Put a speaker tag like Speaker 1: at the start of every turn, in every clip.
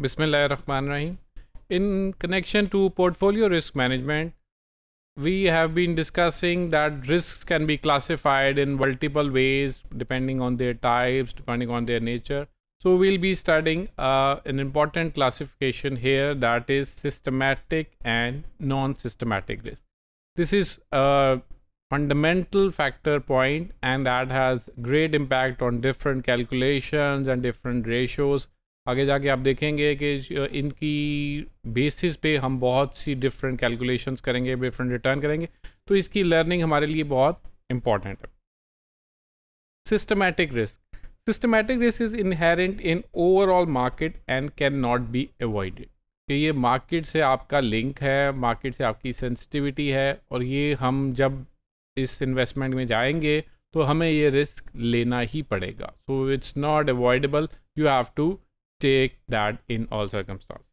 Speaker 1: Bismillahirrahmanirrahim. In connection to portfolio risk management, we have been discussing that risks can be classified in multiple ways depending on their types, depending on their nature. So we'll be studying uh, an important classification here that is systematic and non-systematic risk. This is a fundamental factor point and that has great impact on different calculations and different ratios आगे जाके आप देखेंगे कि इनकी basis पे हम बहुत सी डिफरेंट कैलकुलेशंस करेंगे डिफरेंट रिटर्न करेंगे तो इसकी लर्निंग हमारे लिए बहुत इम्पॉर्टेंट है systematic risk systematic risk is inherent in overall market and can not be avoided कि ये मार्केट से आपका लिंक है मार्केट से आपकी सेंसिटिविटी है और ये हम जब इस इन्वेस्टमेंट में जाएंगे तो हमें ये रिस्क लेना ही पड़ेगा so it's not avoidable you have to take that in all circumstances.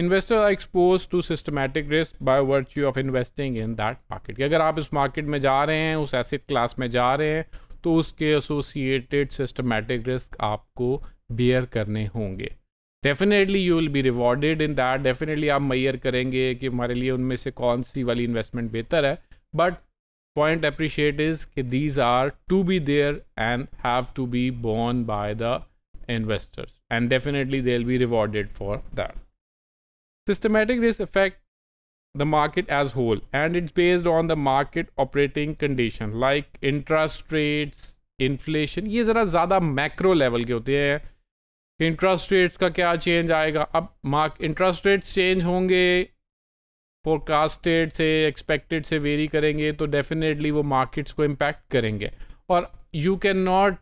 Speaker 1: Investor are expose to systematic risk by virtue of investing in that market कि अगर आप इस मार्केट में जा रहे हैं उस एसिड क्लास में जा रहे हैं तो उसके एसोसिएटेड सिस्टमेटिक रिस्क आपको बियर करने होंगे definitely you will be rewarded in that definitely आप मैयर करेंगे कि हमारे लिए उनमें से कौन सी वाली इन्वेस्टमेंट बेहतर है बट पॉइंट अप्रिशिएट इज कि these are to be there and have to be borne by the investors and definitely they'll be rewarded for that. Systematic risk affect the market as whole and it's based on the market operating condition like interest rates, inflation ye zara zyada macro level ke hote hain कि interest rates का क्या change आएगा अब mark interest rates change होंगे forecasted से expected से vary करेंगे तो डेफिनेटली वो मार्केट्स को इम्पैक्ट करेंगे और you can not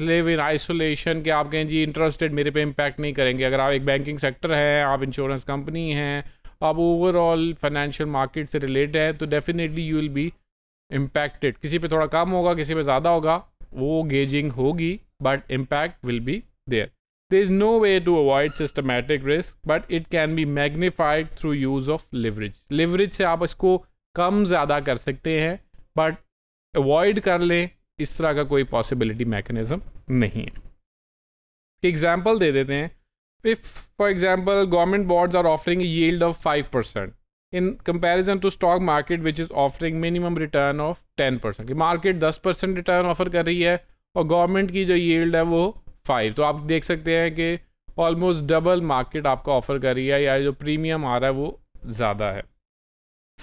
Speaker 1: live in isolation के आप कहें जी इंटरेस्टेड मेरे पे इम्पैक्ट नहीं करेंगे अगर आप एक बैंकिंग सेक्टर हैं आप इंश्योरेंस कंपनी हैं आप ओवरऑल फाइनेंशियल मार्केट से रिलेटेड हैं तो definitely you will be impacted किसी पे थोड़ा कम होगा किसी पे ज़्यादा होगा वो गेजिंग होगी but impact will be there there is no way to avoid systematic risk but it can be magnified through use of leverage leverage से आप इसको कम ज़्यादा कर सकते हैं बट अवॉइड कर लें इस तरह का कोई पॉसिबिलिटी मैकेनिज़्म नहीं है एग्जाम्पल दे देते हैं if for example government bonds are offering yield of five percent in comparison to stock market which is offering minimum return of ten percent कि मार्केट दस परसेंट रिटर्न ऑफर कर रही है और गवर्नमेंट की जो यील्ड है वो फाइव तो आप देख सकते हैं कि ऑलमोस्ट डबल मार्केट आपको ऑफर कर रही है या जो प्रीमियम आ रहा है वो ज़्यादा है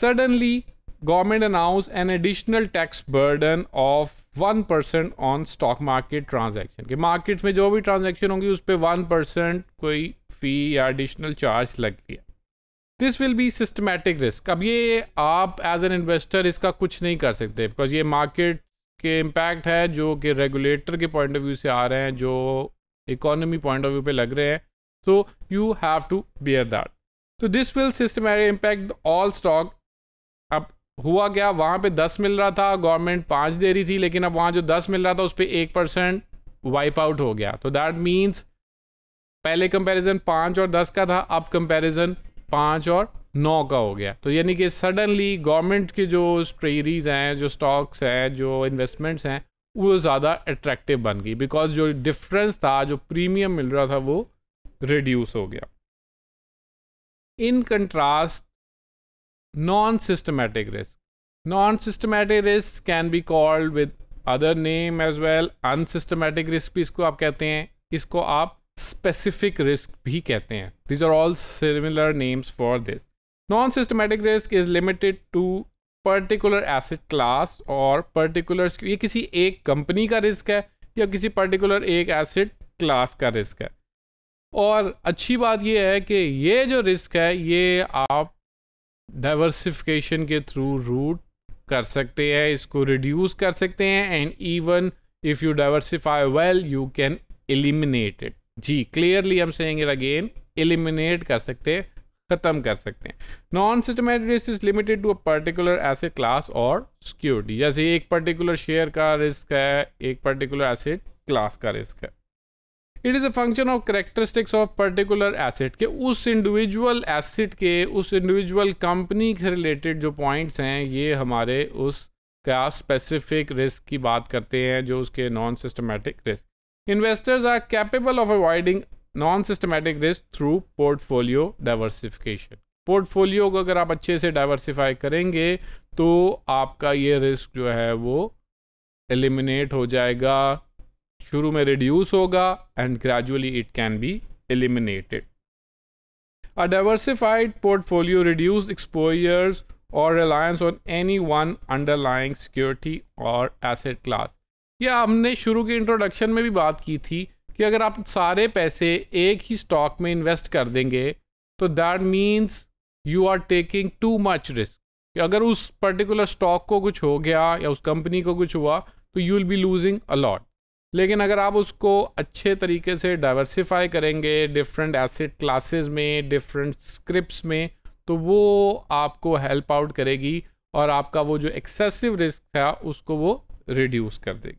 Speaker 1: suddenly government announce an additional tax burden of one percent on stock market transaction के मार्केट्स में जो भी ट्रांजेक्शन होंगी उस पर वन परसेंट कोई फ़ी या एडिशनल चार्ज लग लिया this will be systematic risk अब ये आप एज एन इन्वेस्टर इसका कुछ नहीं कर सकते बिकॉज ये मार्केट के इम्पैक्ट है जो कि रेगुलेटर के पॉइंट ऑफ व्यू से आ रहे हैं जो इकोनॉमी पॉइंट ऑफ व्यू पे लग रहे हैं so you have to bear that तो this will systematic impact all stock हुआ क्या वहाँ पे दस मिल रहा था गवर्नमेंट पाँच दे रही थी लेकिन अब वहाँ जो दस मिल रहा था उस पर एक परसेंट वाइप आउट हो गया तो दैट मीन्स पहले कंपैरिजन पाँच और दस का था अब कंपैरिजन पाँच और नौ का हो गया तो यानी कि सडनली गवर्नमेंट के जो ट्रेरीज हैं जो स्टॉक्स हैं जो इन्वेस्टमेंट्स हैं वो ज़्यादा अट्रैक्टिव बन गई बिकॉज जो डिफरेंस था जो प्रीमियम मिल रहा था वो रिड्यूस हो गया in contrast non-systematic risk. Non-systematic risk can be called with other name as well. Unsystematic risk भी इसको आप कहते हैं इसको आप specific risk भी कहते हैं These are all similar names for this. Non-systematic risk is limited to particular asset class और पर्टिकुलर ये किसी एक कंपनी का रिस्क है या किसी पर्टिकुलर एक एसेट क्लास का रिस्क है और अच्छी बात ये है कि ये जो रिस्क है ये आप डाइवर्सिफिकेशन के थ्रू रूट कर सकते हैं इसको रिड्यूस कर सकते हैं and even if you diversify well you can eliminate it जी क्लियरली हम सेंगे अगेन एलिमिनेट कर सकते हैं ख़त्म कर सकते हैं non systematic risk is limited to a particular asset class और सिक्योरिटी जैसे एक पर्टिकुलर शेयर का रिस्क है एक पर्टिकुलर एसेट क्लास का रिस्क है it is a function of characteristics of particular asset के उस इंडिविजुअल एसिड के उस इंडिविजुअल कंपनी के रिलेटेड जो पॉइंट्स हैं ये हमारे उस क्या स्पेसिफिक रिस्क की बात करते हैं जो उसके non systematic risk investors are capable of avoiding non systematic risk through portfolio diversification portfolio को अगर आप अच्छे से डाइवर्सिफाई करेंगे तो आपका ये रिस्क जो है वो एलिमिनेट हो जाएगा शुरू में रिड्यूस होगा and gradually it can be eliminated a diversified portfolio reduce exposures और reliance on any one underlying security और एसेट क्लास यह हमने शुरू के इंट्रोडक्शन में भी बात की थी कि अगर आप सारे पैसे एक ही स्टॉक में इन्वेस्ट कर देंगे तो that means you are taking too much risk कि अगर उस पर्टिकुलर स्टॉक को कुछ हो गया या उस कंपनी को कुछ हुआ तो you will be losing a lot लेकिन अगर आप उसको अच्छे तरीके से डाइवर्सिफाई करेंगे डिफरेंट एसिड क्लासेस में डिफरेंट स्क्रिप्ट में तो वो आपको हेल्प आउट करेगी और आपका वो जो एक्सेसिव रिस्क था उसको वो रिड्यूस कर देगी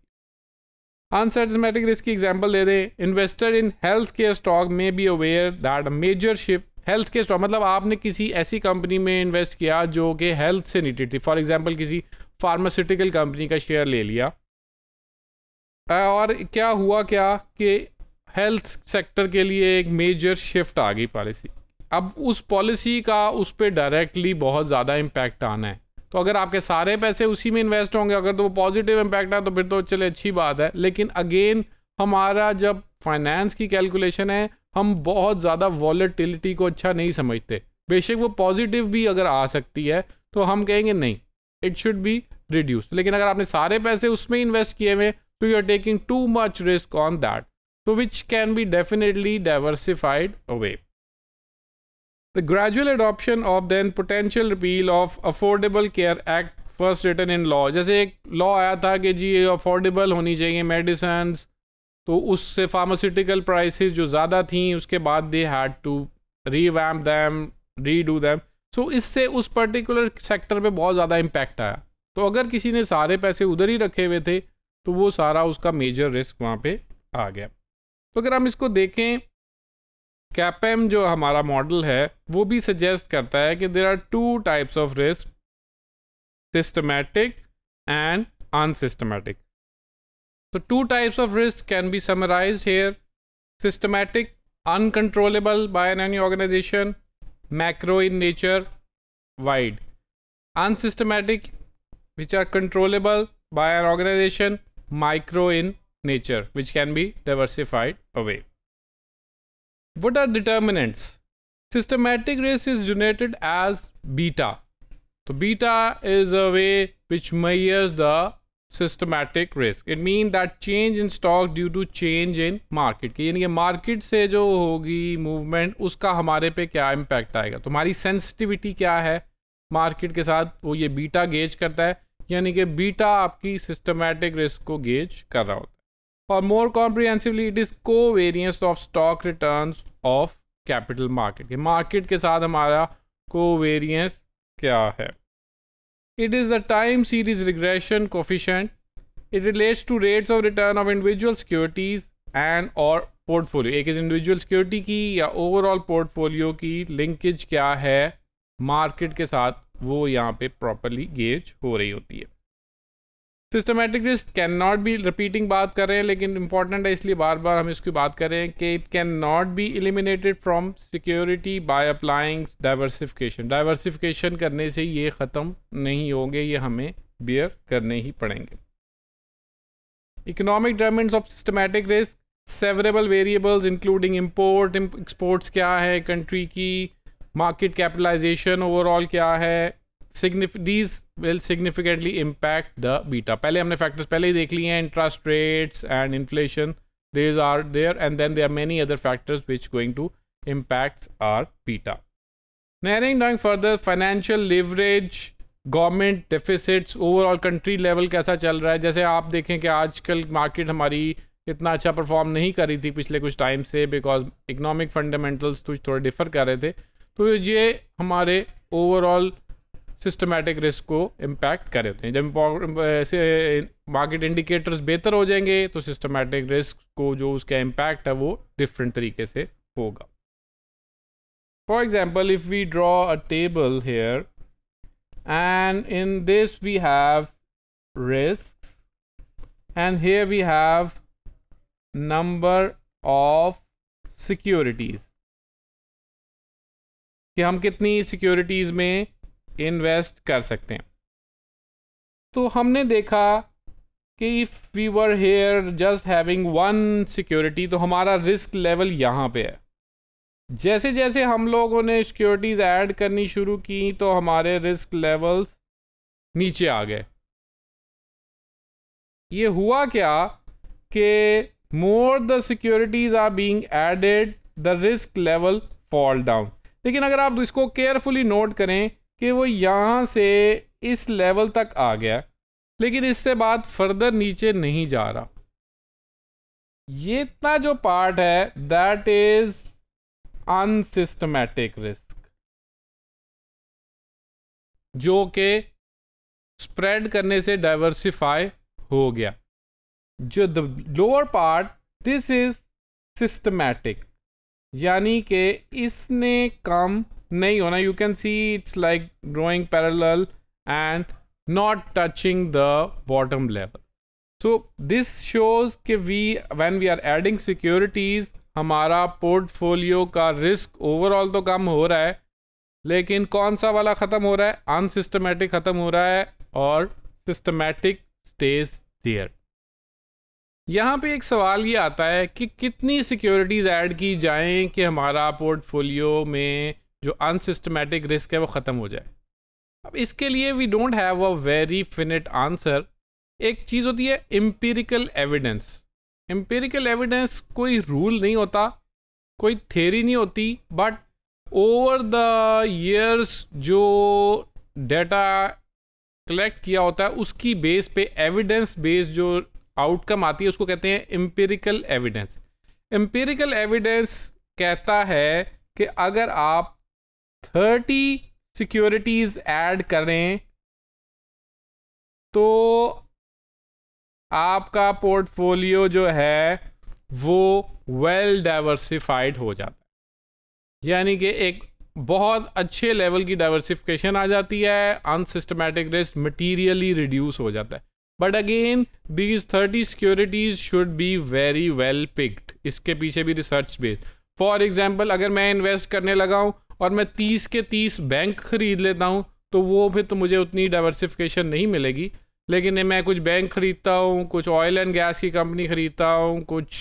Speaker 1: अनसेटिस्मेटिक रिस्क की एग्जाम्पल दे दें investor in health care stock में be aware that major shift health care stock मतलब आपने किसी ऐसी कंपनी में इन्वेस्ट किया जो कि हेल्थ से रिलेटेड थी फॉर एग्जाम्पल किसी फार्मास्यूटिकल कंपनी का शेयर ले लिया और क्या हुआ क्या कि हेल्थ सेक्टर के लिए एक मेजर शिफ्ट आ गई पॉलिसी अब उस पॉलिसी का उस पर डायरेक्टली बहुत ज़्यादा इम्पैक्ट आना है तो अगर आपके सारे पैसे उसी में इन्वेस्ट होंगे अगर तो वो पॉजिटिव इम्पैक्ट है तो फिर तो चले अच्छी बात है लेकिन अगेन हमारा जब फाइनेंस की कैलकुलेशन है हम बहुत ज़्यादा वॉलेटिलिटी को अच्छा नहीं समझते बेशक वो पॉजिटिव भी अगर आ सकती है तो हम कहेंगे नहीं इट शुड बी रिड्यूस लेकिन अगर आपने सारे पैसे उसमें इन्वेस्ट किए हुए So you're taking too much risk on that. So which can be definitely diversified away. The gradual adoption of then potential repeal of Affordable Care Act first return in law जैसे एक law आया था कि जी affordable होनी चाहिए medicine तो उससे pharmaceutical prices जो ज़्यादा थी उसके बाद they had to revamp them redo them so इससे उस पर्टिकुलर सेक्टर पर बहुत ज़्यादा इम्पैक्ट आया तो अगर किसी ने सारे पैसे उधर ही रखे हुए थे तो वो सारा उसका मेजर रिस्क वहाँ पे आ गया तो अगर हम इसको देखें कैपेम जो हमारा मॉडल है वो भी सजेस्ट करता है कि there are two types of risk systematic and unsystematic तो two types of risk can be summarise here systematic uncontrollable by an any organisation macro in nature wide unsystematic which are controllable by an organisation micro in nature, which can be diversified away. What are determinants? Systematic risk is generated as beta. So beta is a way which measures the systematic risk. It mean that change in stock due to change in market. ki yani कि market se jo hogi movement uska hamare pe kya impact aayega tumhari sensitivity kya hai market ke sath wo ye beta gauge karta hai यानी कि beta आपकी systematic risk को gauge कर रहा होता है और more comprehensively it is covariance of stock return of capital market market के साथ हमारा को वेरियंस क्या है it is the time series regression coefficient it relates to rates of return of individual securities and और portfolio एक individual security की या overall portfolio की लिंकेज क्या है मार्केट के साथ वो यहाँ पे प्रॉपरली गेज हो रही होती है systematic risk can not be repeating बात कर रहे हैं लेकिन इंपॉर्टेंट है इसलिए बार बार हम इसकी बात कर रहे हैं कि it can not be eliminated from security by applying diversification diversification करने से ये ख़त्म नहीं होंगे ये हमें बियर करने ही पड़ेंगे economic developments of systematic risk several variables including import exports क्या है कंट्री की मार्केट कैपिटलाइजेशन ओवरऑल क्या है these will significantly impact the beta पहले हमने फैक्टर्स पहले ही देख लिए हैं interest rates and inflation these are there and then there many other factors which going to impact our beta nearing doing further financial leverage government deficits overall country level कैसा चल रहा है जैसे आप देखें कि आजकल मार्केट हमारी इतना अच्छा परफॉर्म नहीं करी थी पिछले कुछ टाइम से बिकॉज इकोनॉमिक फंडामेंटल्स कुछ थोड़े डिफर कर रहे थे तो ये हमारे ओवरऑल सिस्टमेटिक रिस्क को इम्पैक्ट कर देते हैं जब मार्केट इंडिकेटर्स बेहतर हो जाएंगे तो सिस्टमेटिक रिस्क को जो उसका इम्पैक्ट है वो डिफरेंट तरीके से होगा for example if we draw a table here and in this we have risk and here we have number of securities कि हम कितनी सिक्योरिटीज़ में इन्वेस्ट कर सकते हैं तो हमने देखा कि if we were here just having one security तो हमारा रिस्क लेवल यहाँ पे है जैसे जैसे हम लोगों ने सिक्योरिटीज़ ऐड करनी शुरू की तो हमारे रिस्क लेवल्स नीचे आ गए ये हुआ क्या कि more the securities are being added the risk level fall down लेकिन अगर आप इसको केयरफुली नोट करें कि वो यहाँ से इस लेवल तक आ गया लेकिन इससे बाद फर्दर नीचे नहीं जा रहा ये इतना जो पार्ट है दैट इज अनसिस्टमैटिक रिस्क जो कि स्प्रेड करने से डाइवर्सिफाई हो गया जो the lower part this is systematic यानी कि इसने कम नहीं होना you can see it's like drawing parallel and not touching the bottom level so this shows के we when we are adding securities हमारा पोर्टफोलियो का रिस्क ओवरऑल तो कम हो रहा है लेकिन कौन सा वाला ख़त्म हो रहा है अनसिस्टमेटिक ख़त्म हो रहा है और सिस्टमेटिक स्टेज देयर यहाँ पे एक सवाल ये आता है कि कितनी सिक्योरिटीज़ ऐड की जाएं कि हमारा पोर्टफोलियो में जो अनसिस्टमेटिक रिस्क है वो ख़त्म हो जाए अब इसके लिए we don't have a very finite answer एक चीज़ होती है एम्पेरिकल एविडेंस एम्पेरिकल एविडेंस कोई रूल नहीं होता कोई थेरी नहीं होती बट ओवर द ईयर्स जो डेटा कलेक्ट किया होता है उसकी बेस पे एविडेंस बेस्ड जो आउटकम आती है उसको कहते हैं एम्पेरिकल एविडेंस एम्पेरिकल एविडेंस कहता है कि अगर आप थर्टी सिक्योरिटीज ऐड करें तो आपका पोर्टफोलियो जो है वो वेल डाइवर्सिफाइड हो जाता है यानी कि एक बहुत अच्छे लेवल की डाइवर्सिफिकेशन आ जाती है अनसिस्टमेटिक रिस्क मटीरियली रिड्यूस हो जाता है but again these thirty securities should be very well picked इसके पीछे भी रिसर्च बेस्ड फॉर एग्जाम्पल अगर मैं इन्वेस्ट करने लगा हूँ और मैं तीस के तीस बैंक खरीद लेता हूँ तो वो फिर तो मुझे उतनी डाइवर्सिफिकेशन नहीं मिलेगी लेकिन मैं कुछ बैंक खरीदता हूँ कुछ ऑयल एंड गैस की कंपनी खरीदता हूँ कुछ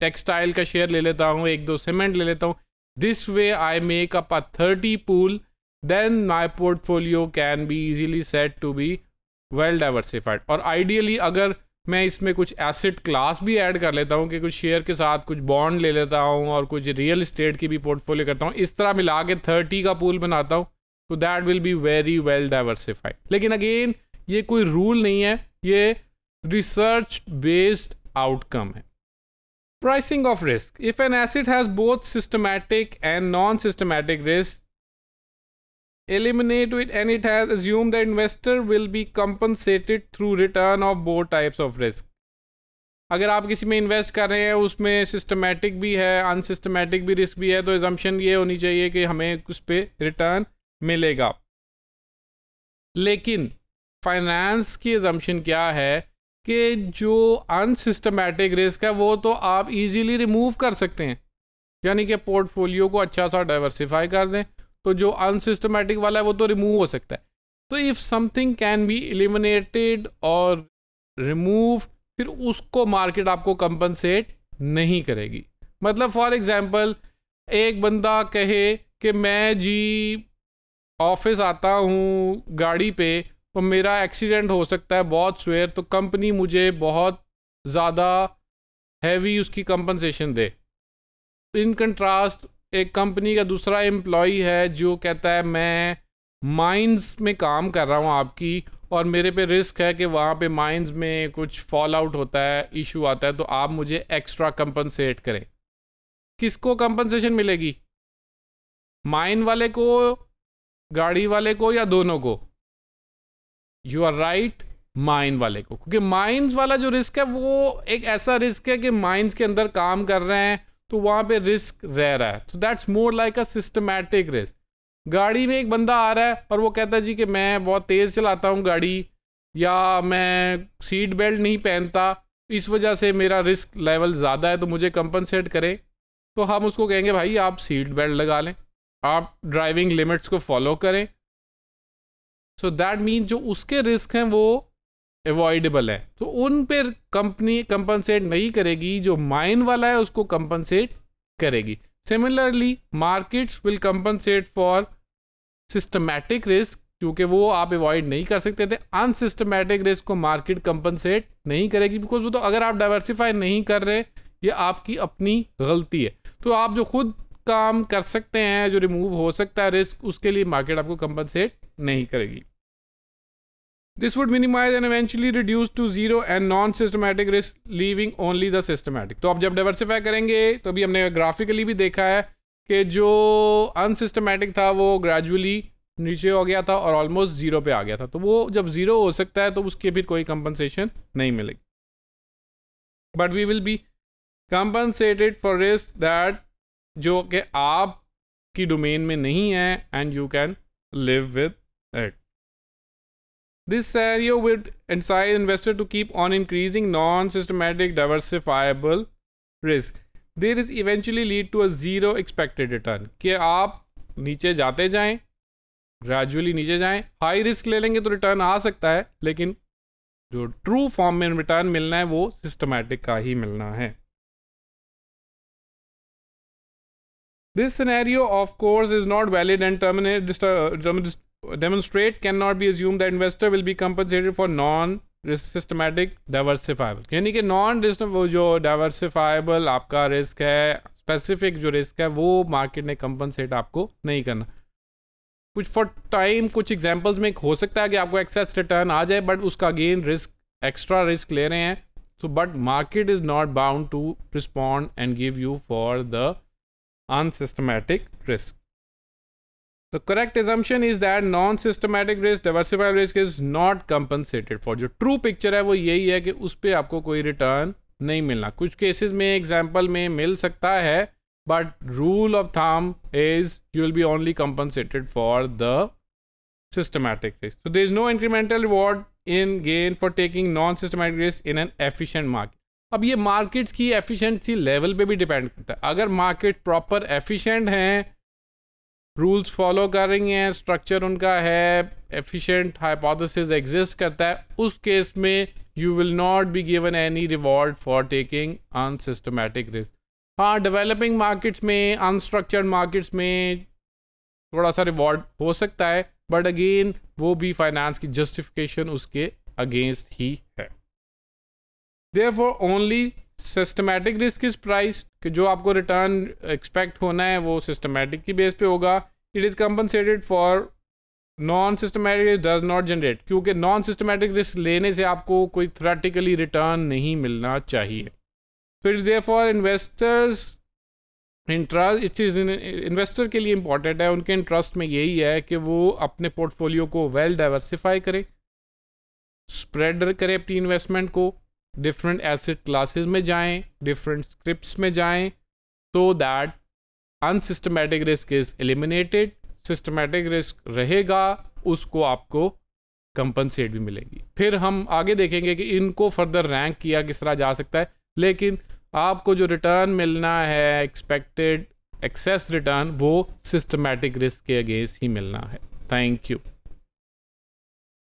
Speaker 1: टेक्सटाइल का शेयर ले लेता हूँ एक दो सीमेंट ले लेता हूँ this way I make up a thirty pool then my portfolio can be easily set to be well diversified और आइडियली अगर मैं इसमें कुछ एसिड क्लास भी ऐड कर लेता हूँ कि कुछ शेयर के साथ कुछ बॉन्ड ले लेता हूँ और कुछ रियल इस्टेट की भी पोर्टफोलियो करता हूँ इस तरह मिला के थर्टी का पूल बनाता हूँ तो that will be very well diversified लेकिन अगेन ये कोई रूल नहीं है ये रिसर्च बेस्ड आउटकम है pricing of risk if an asset has both systematic and non systematic risk eliminate it and it has assumed the investor will be compensated through return of both types of risk अगर आप किसी में invest कर रहे हैं उसमें systematic भी है अनसिस्टमेटिक भी रिस्क भी है तो एजम्पन ये होनी चाहिए कि हमें उस पर रिटर्न मिलेगा लेकिन फाइनेंस की एजम्पन क्या है कि जो अनसिस्टमेटिक रिस्क है वो तो आप इजीली रिमूव कर सकते हैं यानी कि पोर्टफोलियो को अच्छा सा डाइवर्सिफाई कर दें तो जो अनसिस्टमेटिक वाला है वो तो रिमूव हो सकता है तो if something can be eliminated और रिमूव फिर उसको मार्केट आपको कंपनसेट नहीं करेगी मतलब फॉर एग्ज़ाम्पल एक बंदा कहे कि मैं जी ऑफिस आता हूँ गाड़ी पे तो मेरा एक्सीडेंट हो सकता है बहुत स्वेयर तो कंपनी मुझे बहुत ज़्यादा हैवी उसकी कंपनसेशन दे इन कंट्रास्ट एक कंपनी का दूसरा एम्प्लॉ है जो कहता है मैं माइंस में काम कर रहा हूँ आपकी और मेरे पे रिस्क है कि वहाँ पे माइंस में कुछ फॉल आउट होता है इशू आता है तो आप मुझे एक्स्ट्रा कंपनसेट करें किसको कंपनसेशन मिलेगी माइन वाले को गाड़ी वाले को या दोनों को यू आर राइट माइन वाले को क्योंकि माइंस वाला जो रिस्क है वो एक ऐसा रिस्क है कि माइंस के अंदर काम कर रहे हैं तो वहाँ पे रिस्क रह रहा है तो that's more like a systematic risk गाड़ी में एक बंदा आ रहा है और वो कहता है जी कि मैं बहुत तेज़ चलाता हूँ गाड़ी या मैं सीट बेल्ट नहीं पहनता इस वजह से मेरा रिस्क लेवल ज़्यादा है तो मुझे कंपनसेट करें तो हम उसको कहेंगे भाई आप सीट बेल्ट लगा लें आप ड्राइविंग लिमिट्स को फॉलो करें सो दैट मीन जो उसके रिस्क हैं वो अवॉइडेबल है तो उन पर कंपनी कंपनसेट नहीं करेगी जो माइन वाला है उसको कंपनसेट करेगी similarly markets will compensate for systematic risk क्योंकि वो आप अवॉइड नहीं कर सकते थे अनसिस्टमैटिक रिस्क को मार्केट कंपनसेट नहीं करेगी बिकॉज वो तो अगर आप डाइवर्सिफाई नहीं कर रहे ये आपकी अपनी गलती है तो आप जो खुद काम कर सकते हैं जो रिमूव हो सकता है रिस्क उसके लिए मार्केट आपको कंपनसेट नहीं करेगी This would minimize and eventually reduce to zero and non-systematic risk, leaving only the systematic. तो आप जब diversify करेंगे तो अभी हमने graphically भी देखा है कि जो unsystematic था वो gradually नीचे हो गया था और almost ज़ीरो पे आ गया था तो वो जब ज़ीरो हो सकता है तो उसके फिर कोई compensation नहीं मिलेगी but we will be compensated for risk that जो कि आपकी डोमेन में नहीं है and you can live with it This scenario would incite investor to keep on increasing non-systematic diversifiable risk. There is eventually lead to a zero expected return कि आप नीचे जाते जाएं ग्रेजुअली नीचे जाएं हाई रिस्क ले लेंगे तो रिटर्न आ सकता है लेकिन जो ट्रू फॉर्म में रिटर्न मिलना है वो सिस्टमैटिक का ही मिलना है this scenario of course is not valid and terminate demonstrate can not be assume the investor will be compensated for non systematic diversifiable यानी कि नॉन वो जो डाइवर्सिफाइबल आपका रिस्क है स्पेसिफिक जो रिस्क है वो मार्केट ने कंपनसेट आपको नहीं करना कुछ फॉर टाइम कुछ एग्जाम्पल्स में हो सकता है कि आपको एक्सेस रिटर्न आ जाए बट उसका अगेन रिस्क एक्स्ट्रा रिस्क ले रहे हैं so but market is not bound to respond and give you for the unsystematic risk the correct assumption is that non systematic risk diversified risk is not compensated for जो true picture है वो यही है कि उस पर आपको कोई रिटर्न नहीं मिलना कुछ केसेस में एग्जाम्पल में मिल सकता है but rule of thumb is you will be only compensated for the systematic risk so there is no incremental reward in gain for taking non systematic risk in an efficient market अब ये markets की efficiency level पे भी depend करता है अगर market proper efficient हैं rules follow कर रही हैं स्ट्रक्चर उनका है एफिशिएंट हाइपोथेसिस एग्जिस्ट करता है उस केस में you will not be given any reward for taking unsystematic risk हाँ डेवलपिंग मार्केट्स में अनस्ट्रक्चर्ड मार्केट्स में थोड़ा सा रिवॉर्ड हो सकता है बट अगेन वो भी फाइनेंस की जस्टिफिकेशन उसके अगेंस्ट ही है therefore only systematic risk is price कि जो आपको रिटर्न एक्सपेक्ट होना है वो सिस्टमेटिक की बेस पे होगा it is compensated for non systematic risk does not generate क्योंकि नॉन सिस्टमेटिक रिस्क लेने से आपको कोई थ्रेटिकली रिटर्न नहीं मिलना चाहिए फिर therefore investors interest it is investor के लिए इंपॉर्टेंट है उनके इंटरेस्ट में यही है कि वो अपने पोर्टफोलियो को वेल डाइवर्सिफाई करें स्प्रेड करें अपनी इन्वेस्टमेंट को डिफरेंट एसिड क्लासेस में जाएं डिफरेंट स्क्रिप्ट्स में जाएं so that unsystematic risk is eliminated systematic risk रहेगा उसको आपको कंपनसेट भी मिलेगी फिर हम आगे देखेंगे कि इनको फर्दर रैंक किया किस तरह जा सकता है लेकिन आपको जो रिटर्न मिलना है एक्सपेक्टेड एक्सेस रिटर्न वो सिस्टमेटिक रिस्क के अगेंस्ट ही मिलना है थैंक यू